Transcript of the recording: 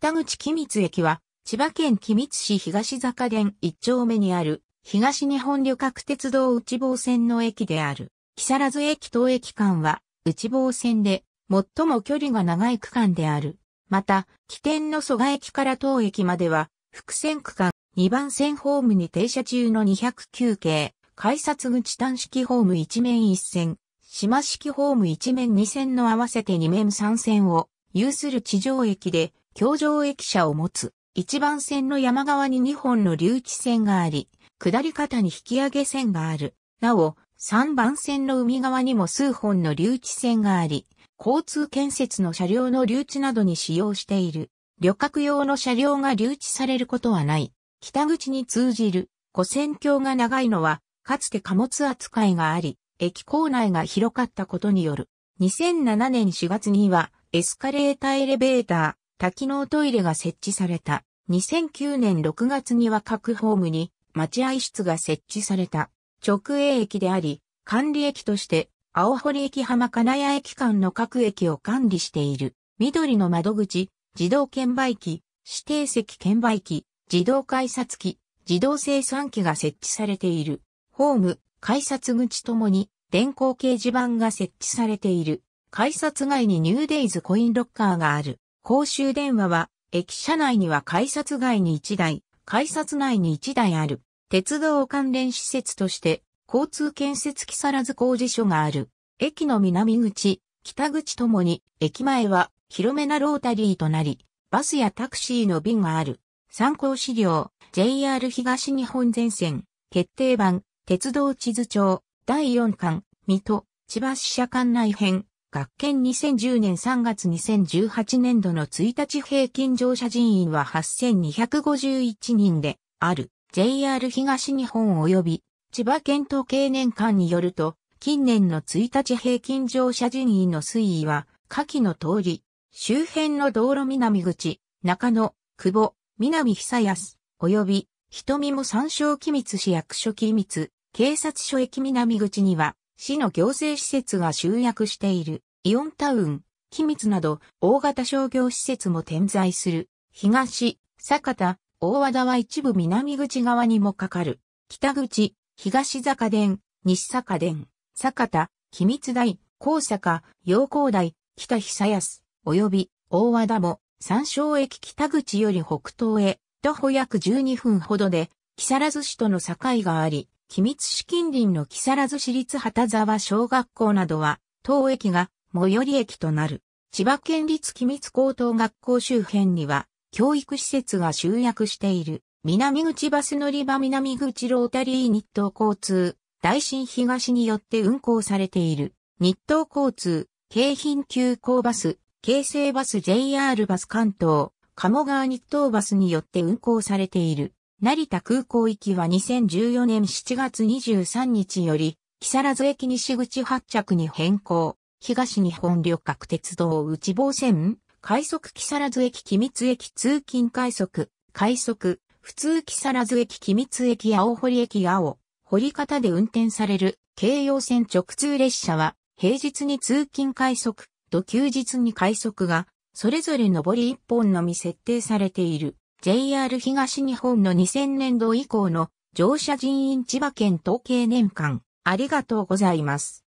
北口君津駅は、千葉県君津市東坂田一丁目にある、東日本旅客鉄道内房線の駅である。木更津駅東駅間は、内房線で、最も距離が長い区間である。また、起点の蘇我駅から東駅までは、伏線区間2番線ホームに停車中の209系、改札口端式ホーム1面1線、島式ホーム1面2線の合わせて2面3線を有する地上駅で、橋上駅舎を持つ、一番線の山側に2本の留置線があり、下り方に引き上げ線がある。なお、3番線の海側にも数本の留置線があり、交通建設の車両の留置などに使用している。旅客用の車両が留置されることはない。北口に通じる、古線橋が長いのは、かつて貨物扱いがあり、駅構内が広かったことによる。2007年4月には、エスカレーターエレベーター、多機能トイレが設置された。2009年6月には各ホームに待合室が設置された。直営駅であり、管理駅として、青堀駅浜金谷駅間の各駅を管理している。緑の窓口、自動券売機、指定席券売機、自動改札機、自動精算機が設置されている。ホーム、改札口ともに電光掲示板が設置されている。改札外にニューデイズコインロッカーがある。公衆電話は、駅舎内には改札外に1台、改札内に1台ある、鉄道関連施設として、交通建設木更津工事所がある。駅の南口、北口ともに、駅前は広めなロータリーとなり、バスやタクシーの便がある。参考資料、JR 東日本全線、決定版、鉄道地図帳、第4巻、水戸、千葉支社管内編、学研2010年3月2018年度の1日平均乗車人員は8251人である JR 東日本及び千葉県統計年間によると近年の1日平均乗車人員の推移は下記の通り周辺の道路南口、中野、久保、南久安、及び、瞳も参照機密市役所機密、警察署駅南口には、市の行政施設が集約している、イオンタウン、機密など、大型商業施設も点在する。東、坂田、大和田は一部南口側にもかかる。北口、東坂殿、西坂田、坂田、機密台、高坂、陽光台、北久安、及び大和田も、山椒駅北口より北東へ、徒歩約12分ほどで、木更津市との境があり、君津市近隣の木更津市立畑沢小学校などは、当駅が最寄り駅となる。千葉県立君津高等学校周辺には、教育施設が集約している。南口バス乗り場南口ロータリー日東交通、大新東によって運行されている。日東交通、京浜急行バス、京成バス JR バス関東、鴨川日東バスによって運行されている。成田空港行きは2014年7月23日より、木更津駅西口発着に変更。東日本旅客鉄道内房線、快速木更津駅機密駅通勤快速、快速、普通木更津駅機密駅青堀駅青、堀方で運転される京葉線直通列車は、平日に通勤快速と休日に快速が、それぞれ上り一本のみ設定されている。JR 東日本の2000年度以降の乗車人員千葉県統計年間ありがとうございます。